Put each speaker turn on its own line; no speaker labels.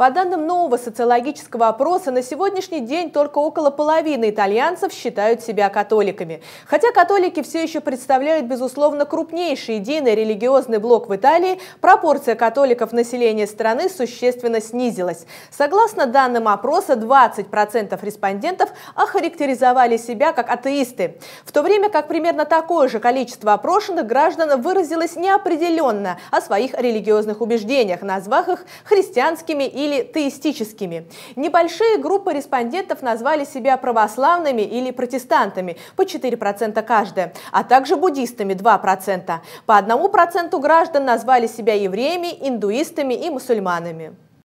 По данным нового социологического опроса, на сегодняшний день только около половины итальянцев считают себя католиками. Хотя католики все еще представляют, безусловно, крупнейший единый религиозный блок в Италии, пропорция католиков населения страны существенно снизилась. Согласно данным опроса, 20% респондентов охарактеризовали себя как атеисты, в то время как примерно такое же количество опрошенных граждан выразилось неопределенно о своих религиозных убеждениях, назвав их христианскими или или теистическими. Небольшие группы респондентов назвали себя православными или протестантами по 4% каждая, а также буддистами 2%. По 1% граждан назвали себя евреями, индуистами и мусульманами.